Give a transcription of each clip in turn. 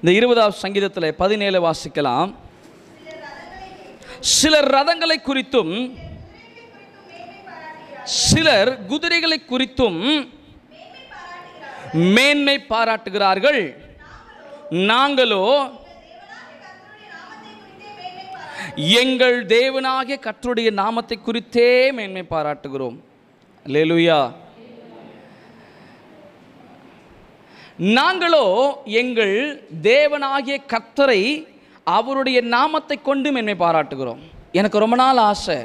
இந்த இருபதாவது சங்கீதத்தில் பதினேழு வாசிக்கலாம் சிலர் ரதங்களை குறித்தும் சிலர் குதிரைகளை குறித்தும் மேன்மை பாராட்டுகிறார்கள் நாங்களோ எங்கள் தேவனாகிய கற்றுடைய நாமத்தை குறித்தே மேன்மை பாராட்டுகிறோம் லேலுயா நாங்களோ எங்கள் தேவனாகிய கத்தரை அவருடைய நாமத்தை கொண்டு மென்மை பாராட்டுகிறோம் எனக்கு ரொம்ப நாள் ஆசை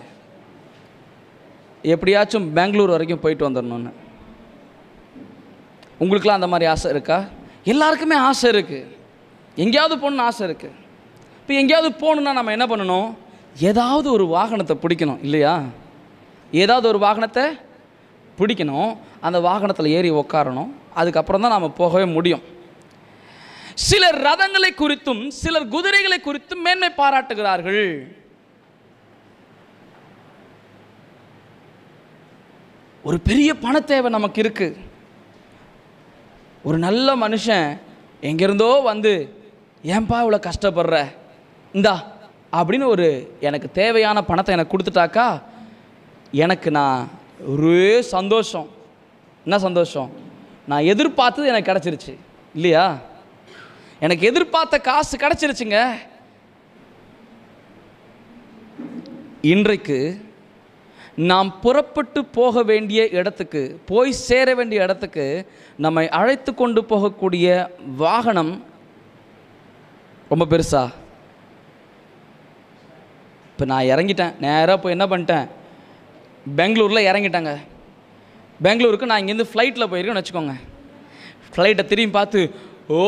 எப்படியாச்சும் பெங்களூர் வரைக்கும் போயிட்டு வந்துடணும்னு உங்களுக்குலாம் அந்த மாதிரி ஆசை இருக்கா எல்லாருக்குமே ஆசை இருக்குது எங்கேயாவது போகணுன்னு ஆசை இருக்குது இப்போ எங்கேயாவது போகணுன்னா நம்ம என்ன பண்ணணும் ஏதாவது ஒரு வாகனத்தை பிடிக்கணும் இல்லையா ஏதாவது ஒரு வாகனத்தை பிடிக்கணும் அந்த வாகனத்தில் ஏறி உக்காரணும் அதுக்கப்புறம் தான் நாம் போகவே முடியும் சிலர் ரதங்களை குறித்தும் சிலர் குதிரைகளை குறித்தும் மேன்மை பாராட்டுகிறார்கள் ஒரு பெரிய பண தேவை நமக்கு இருக்குது ஒரு நல்ல மனுஷன் எங்கேருந்தோ வந்து ஏன்பா இவ்வளோ கஷ்டப்படுற இந்தா அப்படின்னு ஒரு எனக்கு தேவையான பணத்தை எனக்கு கொடுத்துட்டாக்கா எனக்கு நான் ஒரே சந்தோஷம் என்ன சந்தோஷம் நான் எதிர்பார்த்தது எனக்கு கிடச்சிருச்சு இல்லையா எனக்கு எதிர்பார்த்த காசு கிடச்சிருச்சுங்க இன்றைக்கு நாம் புறப்பட்டு போக வேண்டிய இடத்துக்கு போய் சேர வேண்டிய இடத்துக்கு நம்மை அழைத்து கொண்டு போகக்கூடிய வாகனம் ரொம்ப பெருசா இப்போ நான் இறங்கிட்டேன் நேராக போய் என்ன பண்ணிட்டேன் பெங்களூரில் இறங்கிட்டேங்க பெங்களூருக்கு நான் இங்கேருந்து ஃப்ளைட்டில் போயிருக்கேன்னு வச்சுக்கோங்க ஃப்ளைட்டை திரும்பி பார்த்து ஓ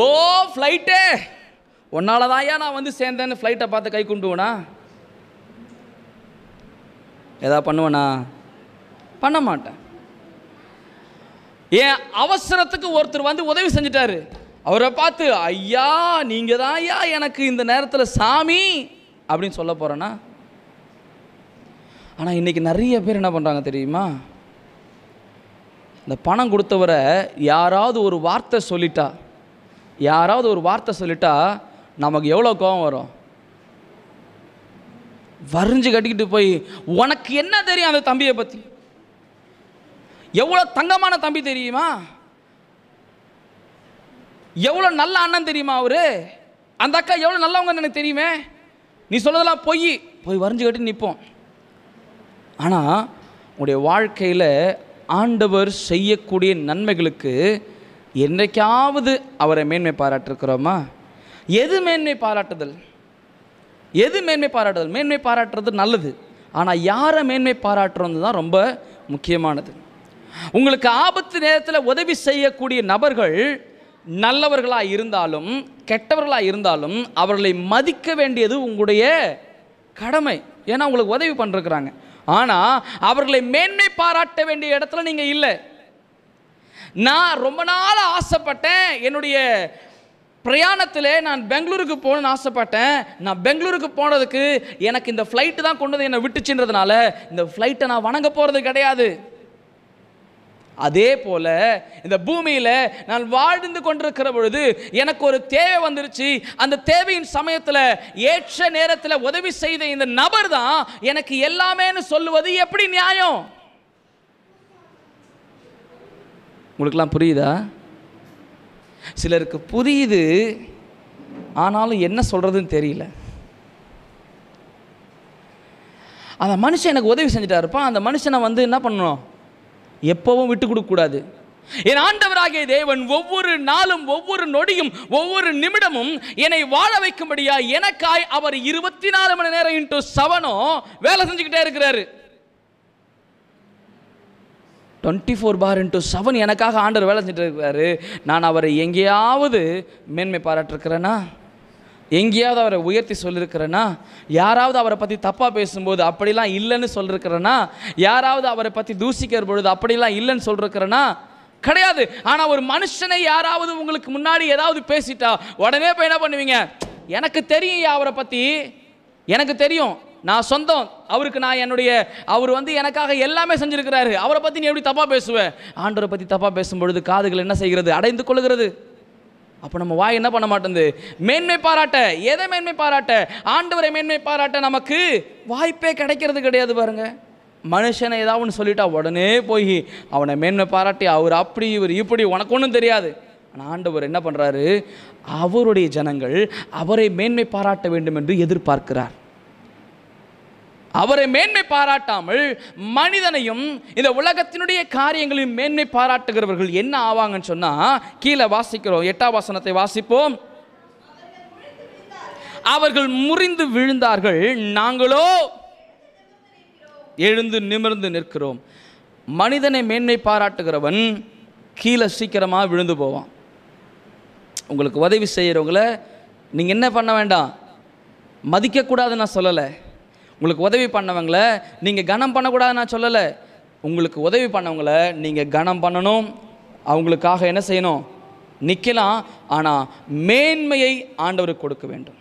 ஃப்ளைட்டே ஒன்னால் தான் ஏன் நான் வந்து சேர்ந்தேன்னு ஃப்ளைட்டை பார்த்து கை கொண்டுவனா எதா பண்ணுவனா பண்ண மாட்டேன் ஏன் அவசரத்துக்கு ஒருத்தர் வந்து உதவி செஞ்சிட்டார் அவரை பார்த்து ஐயா நீங்கள் தான் ஐயா எனக்கு இந்த நேரத்தில் சாமி அப்படின்னு சொல்ல போகிறேன்னா ஆனால் இன்றைக்கி நிறைய பேர் என்ன பண்ணுறாங்க தெரியுமா இந்த பணம் கொடுத்தவரை யாராவது ஒரு வார்த்தை சொல்லிட்டா யாராவது ஒரு வார்த்தை சொல்லிட்டா நமக்கு எவ்வளோ கோபம் வரும் வரிஞ்சு கட்டிக்கிட்டு போய் உனக்கு என்ன தெரியும் அந்த தம்பியை பற்றி எவ்வளோ தங்கமான தம்பி தெரியுமா எவ்வளோ நல்ல அண்ணன் தெரியுமா அவர் அந்த அக்கா எவ்வளோ நல்லவங்க எனக்கு தெரியுமே நீ சொல்கிறதெல்லாம் பொய் போய் வரைஞ்சு கட்டி நிற்போம் ஆனால் உங்களுடைய வாழ்க்கையில் ஆண்டவர் செய்யக்கூடிய நன்மைகளுக்கு என்றைக்காவது அவரை மேன்மை பாராட்டிருக்கிறோமா எது மேன்மை பாராட்டுதல் எது மேன்மை பாராட்டுதல் மேன்மை பாராட்டுறது நல்லது ஆனால் யாரை மேன்மை பாராட்டுறது தான் ரொம்ப முக்கியமானது உங்களுக்கு ஆபத்து நேரத்தில் உதவி செய்யக்கூடிய நபர்கள் நல்லவர்களாக இருந்தாலும் கெட்டவர்களாக இருந்தாலும் அவர்களை மதிக்க வேண்டியது உங்களுடைய கடமை ஏன்னா உங்களுக்கு உதவி பண்ணிருக்கிறாங்க ஆனால் அவர்களை மேன்மை பாராட்ட வேண்டிய இடத்துல நீங்கள் இல்லை நான் ரொம்ப நாள் ஆசைப்பட்டேன் என்னுடைய பிரயாணத்தில் நான் பெங்களூருக்கு போகணும்னு ஆசைப்பட்டேன் நான் பெங்களூருக்கு போனதுக்கு எனக்கு இந்த ஃப்ளைட்டு தான் கொண்டு வந்து என்னை விட்டுச்சுன்றதுனால இந்த ஃப்ளைட்டை நான் வணங்க போகிறது கிடையாது அதே போல் இந்த பூமியில் நான் வாழ்ந்து கொண்டிருக்கிற பொழுது எனக்கு ஒரு தேவை வந்துருச்சு அந்த தேவையின் சமயத்தில் ஏற்ற நேரத்தில் உதவி செய்த இந்த நபர் தான் எனக்கு எல்லாமேன்னு சொல்லுவது எப்படி நியாயம் உங்களுக்கெல்லாம் புரியுதா சிலருக்கு புரியுது ஆனாலும் என்ன சொல்கிறதுன்னு தெரியல அந்த மனுஷன் எனக்கு உதவி செஞ்சுட்டா இருப்பான் அந்த மனுஷனை வந்து என்ன பண்ணணும் எப்பவும் விட்டு கொடுக்கக்கூடாது என் ஆண்டவராகிய தேவன் ஒவ்வொரு நாளும் ஒவ்வொரு நொடியும் ஒவ்வொரு நிமிடமும் என்னை வாழ வைக்கும்படியா எனக்காய் அவர் இருபத்தி நாலு மணி நேரம் இன்ட்டு செவனோ வேலை செஞ்சுக்கிட்டே இருக்கிறாரு டுவெண்ட்டி ஃபோர் பார் இன்ட்டு செவன் எனக்காக ஆண்டவர் வேலை செஞ்சுட்டு இருக்கிறாரு நான் அவரை எங்கேயாவது மேன்மை பாராட்டிருக்கிறேன்னா எங்கேயாவது அவரை உயர்த்தி சொல்லியிருக்கிறனா யாராவது அவரை பற்றி தப்பாக பேசும்போது அப்படிலாம் இல்லைன்னு சொல்லியிருக்கிறேன்னா யாராவது அவரை பற்றி தூசிக்கிற பொழுது அப்படிலாம் இல்லைன்னு சொல்லியிருக்கிறேன்னா கிடையாது ஆனால் ஒரு மனுஷனை யாராவது உங்களுக்கு முன்னாடி ஏதாவது பேசிட்டா உடனே போய் என்ன பண்ணுவீங்க எனக்கு தெரியும் அவரை பற்றி எனக்கு தெரியும் நான் சொந்தம் அவருக்கு நான் என்னுடைய அவர் வந்து எனக்காக எல்லாமே செஞ்சுருக்கிறாரு அவரை பற்றி நீ எப்படி தப்பாக பேசுவேன் ஆண்டவரை பற்றி தப்பாக பேசும்பொழுது காதுகள் என்ன செய்கிறது அடைந்து கொள்கிறது அப்போ நம்ம வாய் என்ன பண்ண மாட்டேங்குது மேன்மை பாராட்ட எதை மேன்மை பாராட்ட ஆண்டவரை மேன்மை பாராட்ட நமக்கு வாய்ப்பே கிடைக்கிறது கிடையாது பாருங்க மனுஷனை ஏதாவது ஒன்று சொல்லிட்டா உடனே போய் அவனை மேன்மை பாராட்டி அவர் அப்படி இவர் இப்படி உனக்கு ஒன்றும் தெரியாது ஆனால் ஆண்டவர் என்ன பண்ணுறாரு அவருடைய ஜனங்கள் அவரை மேன்மை பாராட்ட வேண்டும் என்று எதிர்பார்க்கிறார் அவரை மேன்மை பாராட்டாமல் மனிதனையும் இந்த உலகத்தினுடைய காரியங்களையும் மேன்மை பாராட்டுகிறவர்கள் என்ன ஆவாங்கன்னு சொன்னால் கீழே வாசிக்கிறோம் எட்டாம் வாசனத்தை வாசிப்போம் அவர்கள் முறிந்து விழுந்தார்கள் நாங்களோ எழுந்து நிமிர்ந்து நிற்கிறோம் மனிதனை மேன்மை பாராட்டுகிறவன் கீழே சீக்கிரமாக விழுந்து போவான் உங்களுக்கு உதவி செய்கிறவங்கள நீங்கள் என்ன பண்ண வேண்டாம் மதிக்கக்கூடாதுன்னு நான் சொல்லலை உங்களுக்கு உதவி பண்ணவங்கள நீங்கள் கனம் பண்ணக்கூடாது நான் சொல்லலை உங்களுக்கு உதவி பண்ணவங்கள நீங்கள் கனம் பண்ணணும் அவங்களுக்காக என்ன செய்யணும் நிற்கலாம் ஆனால் மேன்மையை ஆண்டவருக்கு கொடுக்க வேண்டும்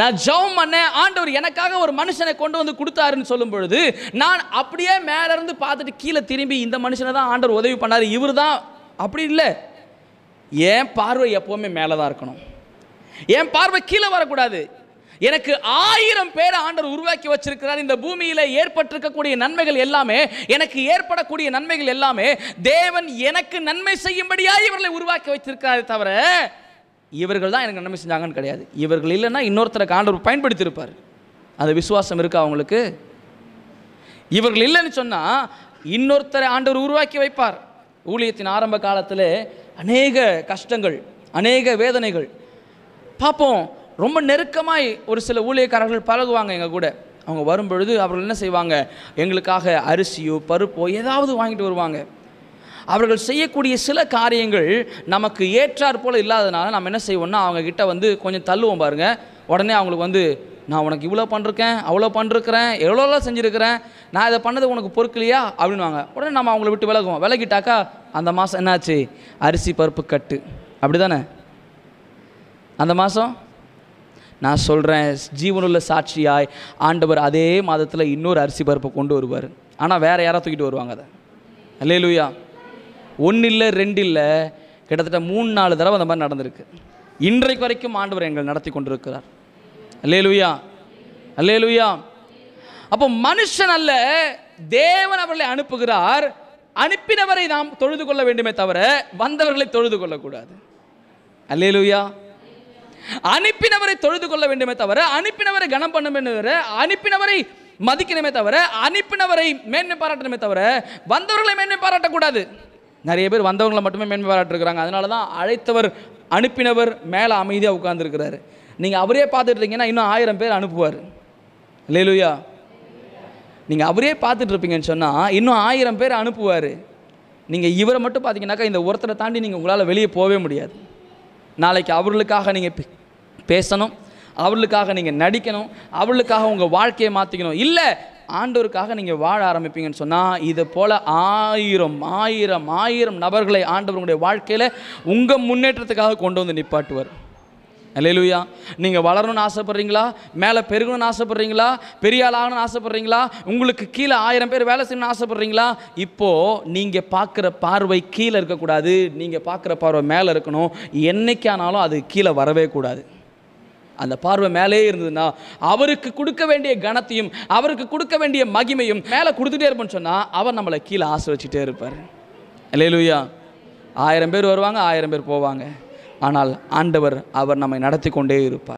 நான் ஜெபம் பண்ணேன் ஆண்டவர் எனக்காக ஒரு மனுஷனை கொண்டு வந்து கொடுத்தாருன்னு சொல்லும் பொழுது நான் அப்படியே மேலே இருந்து பார்த்துட்டு கீழே திரும்பி இந்த மனுஷனை தான் ஆண்டவர் உதவி பண்ணார் இவர் தான் அப்படி இல்லை என் பார்வை எப்போவுமே மேலே தான் இருக்கணும் என் பார்வை கீழே வரக்கூடாது எனக்கு ஆயிரம் பேரை ஆண்டவர் உருவாக்கி வச்சிருக்கிறார் இந்த பூமியில் ஏற்பட்டிருக்கக்கூடிய நன்மைகள் எல்லாமே எனக்கு ஏற்படக்கூடிய நன்மைகள் எல்லாமே தேவன் எனக்கு நன்மை செய்யும்படியாக இவர்களை உருவாக்கி வச்சிருக்கிறாரே தவிர இவர்கள் தான் எனக்கு நன்மை செஞ்சாங்கன்னு கிடையாது இவர்கள் இல்லைன்னா இன்னொருத்தரை ஆண்டவர் பயன்படுத்தியிருப்பார் அந்த விசுவாசம் இருக்கா அவங்களுக்கு இவர்கள் இல்லைன்னு சொன்னால் இன்னொருத்தரை ஆண்டவர் உருவாக்கி வைப்பார் ஊழியத்தின் ஆரம்ப காலத்தில் அநேக கஷ்டங்கள் அநேக வேதனைகள் பார்ப்போம் ரொம்ப நெருக்கமாய் ஒரு சில ஊழியக்காரர்கள் பழகுவாங்க எங்கள் கூட அவங்க வரும்பொழுது அவர்கள் என்ன செய்வாங்க எங்களுக்காக அரிசியோ பருப்போ ஏதாவது வாங்கிட்டு வருவாங்க அவர்கள் செய்யக்கூடிய சில காரியங்கள் நமக்கு ஏற்றாற் போல் இல்லாததுனால நம்ம என்ன செய்வோம்னா கிட்டே வந்து கொஞ்சம் தள்ளுவோம் பாருங்கள் உடனே அவங்களுக்கு வந்து நான் உனக்கு இவ்வளோ பண்ணிருக்கேன் அவ்வளோ பண்ணிருக்கிறேன் எவ்வளோலாம் செஞ்சுருக்கிறேன் நான் இதை பண்ணது உனக்கு பொறுக்கலையா அப்படின்வாங்க உடனே நம்ம அவங்கள விட்டு விலகுவோம் விலகிட்டாக்கா அந்த மாதம் என்னாச்சு அரிசி பருப்பு கட்டு அப்படி தானே அந்த மாதம் நான் சொல்கிறேன் ஜீவனுள்ள சாட்சியாய் ஆண்டவர் அதே மாதத்தில் இன்னொரு அரிசி பருப்பை கொண்டு வருவார் ஆனால் வேறு யாராக தூக்கிட்டு வருவாங்க அதை அல்லே லூயா ஒன்று இல்லை ரெண்டு இல்லை கிட்டத்தட்ட மூணு நாலு தடவை அந்த மாதிரி நடந்திருக்கு இன்றைக்கு வரைக்கும் ஆண்டவர் எங்களை நடத்தி கொண்டிருக்கிறார் அல்லே லூயா அல்லே லூயா அப்போ மனுஷன் அல்ல தேவன் அவர்களை அனுப்புகிறார் அனுப்பினவரை நாம் தொழுது கொள்ள வேண்டுமே தவிர வந்தவர்களை தொழுது கொள்ளக்கூடாது அல்லே லூயா அனுப்பினவரை தொழுது கொள்ள வேண்டுமே தவிர அனுப்பினவரை கனம் பண்ணுமே தவிர அனுப்பினவரை மதிக்கணுமே தவிர அனுப்பினவரை மேன்மை பாராட்டணுமே தவிர வந்தவர்களை மேன்மை பாராட்டக்கூடாது நிறைய பேர் வந்தவங்களை மட்டுமே மேன்மை பாராட்டிருக்கிறாங்க அதனால தான் அழைத்தவர் அனுப்பினவர் மேலே அமைதியாக உட்கார்ந்துருக்கிறார் நீங்கள் அவரே இருக்கீங்கன்னா இன்னும் ஆயிரம் பேர் அனுப்புவார் லேலுயா நீங்கள் அவரே பார்த்துட்ருப்பீங்கன்னு சொன்னால் இன்னும் ஆயிரம் பேர் அனுப்புவார் நீங்கள் இவரை மட்டும் பார்த்தீங்கன்னாக்கா இந்த ஒருத்தரை தாண்டி நீங்கள் உங்களால் வெளியே போகவே முடியாது நாளைக்கு அவர்களுக்காக நீங்கள் பேசணும் அவர்களுக்காக நீங்கள் நடிக்கணும் அவர்களுக்காக உங்கள் வாழ்க்கையை மாற்றிக்கணும் இல்லை ஆண்டவருக்காக நீங்கள் வாழ ஆரம்பிப்பீங்கன்னு சொன்னால் இது போல் ஆயிரம் ஆயிரம் ஆயிரம் நபர்களை ஆண்டவர்களுடைய வாழ்க்கையில் உங்கள் முன்னேற்றத்துக்காக கொண்டு வந்து நிப்பாட்டுவார் அலையலுயா நீங்கள் வளரணும்னு ஆசைப்பட்றீங்களா மேலே பெருகணும்னு ஆசைப்பட்றீங்களா பெரிய ஆள் ஆகணும்னு ஆசைப்பட்றீங்களா உங்களுக்கு கீழே ஆயிரம் பேர் வேலை செய்யணும்னு ஆசைப்பட்றீங்களா இப்போது நீங்கள் பார்க்குற பார்வை கீழே இருக்கக்கூடாது நீங்கள் பார்க்குற பார்வை மேலே இருக்கணும் என்றைக்கானாலும் அது கீழே வரவே கூடாது அந்த பார்வை மேலே இருந்ததுன்னா அவருக்கு கொடுக்க வேண்டிய கணத்தையும் அவருக்கு கொடுக்க வேண்டிய மகிமையும் மேலே கொடுத்துட்டே இருப்போம்னு சொன்னால் அவர் நம்மளை கீழே ஆசை வச்சுட்டே இருப்பார் இல்லையிலுயா ஆயிரம் பேர் வருவாங்க ஆயிரம் பேர் போவாங்க ஆனால் ஆண்டவர் அவர் நம்மை நடத்தி கொண்டே இருப்பார்